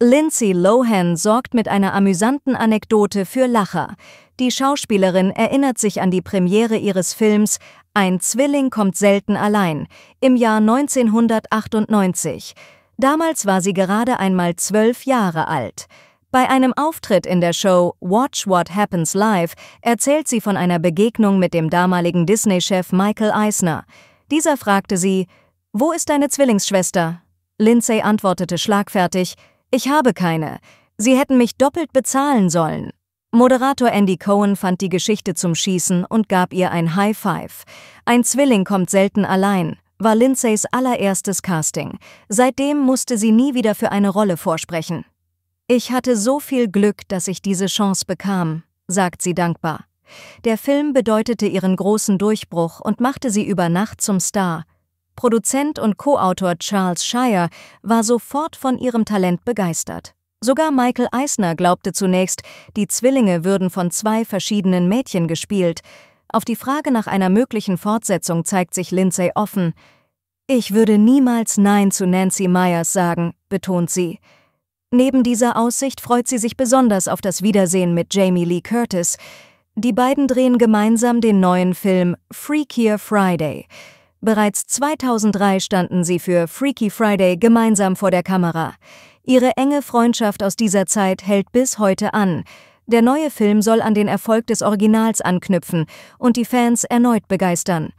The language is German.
Lindsay Lohan sorgt mit einer amüsanten Anekdote für Lacher. Die Schauspielerin erinnert sich an die Premiere ihres Films Ein Zwilling kommt selten allein im Jahr 1998. Damals war sie gerade einmal zwölf Jahre alt. Bei einem Auftritt in der Show Watch What Happens Live erzählt sie von einer Begegnung mit dem damaligen Disney-Chef Michael Eisner. Dieser fragte sie, Wo ist deine Zwillingsschwester? Lindsay antwortete schlagfertig, ich habe keine. Sie hätten mich doppelt bezahlen sollen. Moderator Andy Cohen fand die Geschichte zum Schießen und gab ihr ein High Five. Ein Zwilling kommt selten allein, war Lindsays allererstes Casting. Seitdem musste sie nie wieder für eine Rolle vorsprechen. Ich hatte so viel Glück, dass ich diese Chance bekam, sagt sie dankbar. Der Film bedeutete ihren großen Durchbruch und machte sie über Nacht zum Star, Produzent und Co-Autor Charles Shire war sofort von ihrem Talent begeistert. Sogar Michael Eisner glaubte zunächst, die Zwillinge würden von zwei verschiedenen Mädchen gespielt. Auf die Frage nach einer möglichen Fortsetzung zeigt sich Lindsay offen. Ich würde niemals Nein zu Nancy Myers sagen, betont sie. Neben dieser Aussicht freut sie sich besonders auf das Wiedersehen mit Jamie Lee Curtis. Die beiden drehen gemeinsam den neuen Film Freakier Friday. Bereits 2003 standen sie für Freaky Friday gemeinsam vor der Kamera. Ihre enge Freundschaft aus dieser Zeit hält bis heute an. Der neue Film soll an den Erfolg des Originals anknüpfen und die Fans erneut begeistern.